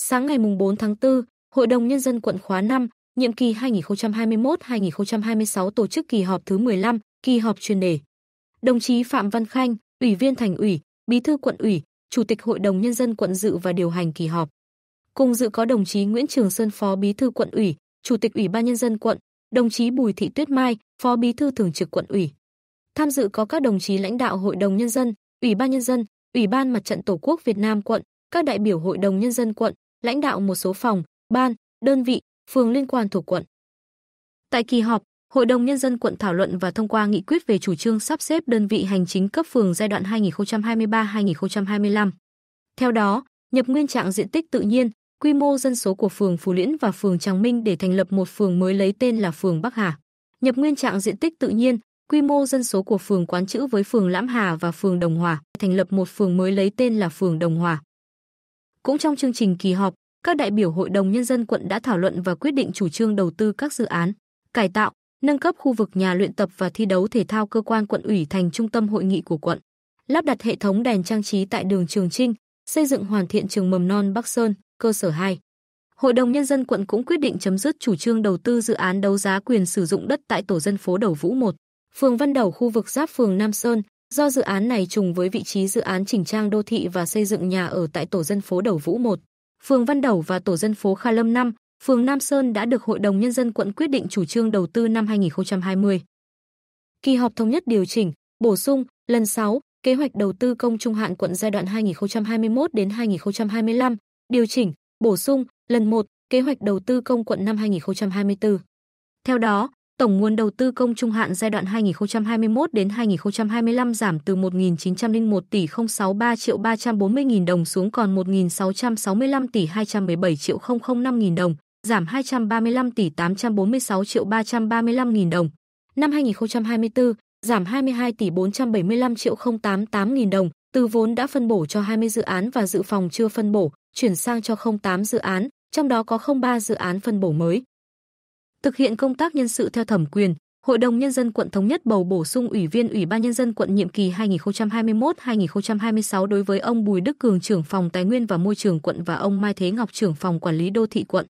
Sáng ngày 4 tháng 4, Hội đồng Nhân dân quận khóa 5, nhiệm kỳ 2021-2026 tổ chức kỳ họp thứ 15, kỳ họp chuyên đề. Đồng chí Phạm Văn Khanh, Ủy viên Thành ủy, Bí thư quận ủy, Chủ tịch Hội đồng Nhân dân quận dự và điều hành kỳ họp. Cùng dự có đồng chí Nguyễn Trường Sơn Phó Bí thư quận ủy, Chủ tịch Ủy ban Nhân dân quận, đồng chí Bùi Thị Tuyết Mai, Phó Bí thư Thường trực quận ủy. Tham dự có các đồng chí lãnh đạo Hội đồng Nhân dân, Ủy ban Nhân dân, Ủy ban Mặt trận Tổ quốc Việt Nam quận, các đại biểu Hội đồng Nhân dân quận, lãnh đạo một số phòng, ban, đơn vị, phường liên quan thuộc quận. Tại kỳ họp, Hội đồng Nhân dân quận thảo luận và thông qua nghị quyết về chủ trương sắp xếp đơn vị hành chính cấp phường giai đoạn 2023-2025. Theo đó, nhập nguyên trạng diện tích tự nhiên, quy mô dân số của phường Phú Liễn và phường Tràng Minh để thành lập một phường mới lấy tên là phường Bắc Hà. Nhập nguyên trạng diện tích tự nhiên, quy mô dân số của phường Quán Chữ với phường Lãm Hà và phường Đồng Hòa, thành lập một phường mới lấy tên là phường Đồng Hòa. Cũng trong chương trình kỳ họp, các đại biểu Hội đồng Nhân dân quận đã thảo luận và quyết định chủ trương đầu tư các dự án, cải tạo, nâng cấp khu vực nhà luyện tập và thi đấu thể thao cơ quan quận ủy thành trung tâm hội nghị của quận, lắp đặt hệ thống đèn trang trí tại đường Trường Trinh, xây dựng hoàn thiện trường mầm non Bắc Sơn, cơ sở 2. Hội đồng Nhân dân quận cũng quyết định chấm dứt chủ trương đầu tư dự án đấu giá quyền sử dụng đất tại tổ dân phố Đầu Vũ 1, phường Văn Đầu khu vực giáp phường Nam Sơn, Do dự án này trùng với vị trí dự án chỉnh trang đô thị và xây dựng nhà ở tại tổ dân phố Đầu Vũ 1, phường Văn Đầu và tổ dân phố Kha Lâm 5, phường Nam Sơn đã được Hội đồng Nhân dân quận quyết định chủ trương đầu tư năm 2020. Kỳ họp thống nhất điều chỉnh, bổ sung, lần 6, kế hoạch đầu tư công trung hạn quận giai đoạn 2021 đến 2025, điều chỉnh, bổ sung, lần 1, kế hoạch đầu tư công quận năm 2024. Theo đó, Tổng nguồn đầu tư công trung hạn giai đoạn 2021 đến 2025 giảm từ 1.901 tỷ 063 triệu 340 000 đồng xuống còn 1.665 tỷ 217 triệu 005 000 đồng, giảm 235 tỷ 846 triệu 335 000 đồng. Năm 2024, giảm 22 tỷ 475 triệu 088 000 đồng, từ vốn đã phân bổ cho 20 dự án và dự phòng chưa phân bổ, chuyển sang cho 08 dự án, trong đó có 03 dự án phân bổ mới. Thực hiện công tác nhân sự theo thẩm quyền, Hội đồng nhân dân quận thống nhất bầu bổ sung ủy viên Ủy ban nhân dân quận nhiệm kỳ 2021-2026 đối với ông Bùi Đức Cường trưởng phòng Tài nguyên và Môi trường quận và ông Mai Thế Ngọc trưởng phòng Quản lý đô thị quận.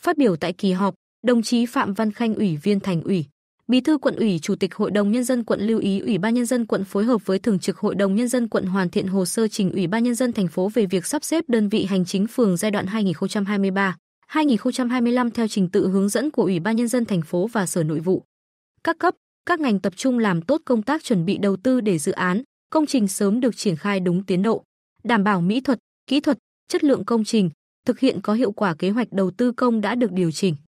Phát biểu tại kỳ họp, đồng chí Phạm Văn Khanh ủy viên Thành ủy, Bí thư quận ủy, Chủ tịch Hội đồng nhân dân quận lưu ý Ủy ban nhân dân quận phối hợp với Thường trực Hội đồng nhân dân quận hoàn thiện hồ sơ trình Ủy ban nhân dân thành phố về việc sắp xếp đơn vị hành chính phường giai đoạn 2023 2025 theo trình tự hướng dẫn của Ủy ban nhân dân thành phố và Sở Nội vụ. Các cấp, các ngành tập trung làm tốt công tác chuẩn bị đầu tư để dự án, công trình sớm được triển khai đúng tiến độ, đảm bảo mỹ thuật, kỹ thuật, chất lượng công trình, thực hiện có hiệu quả kế hoạch đầu tư công đã được điều chỉnh.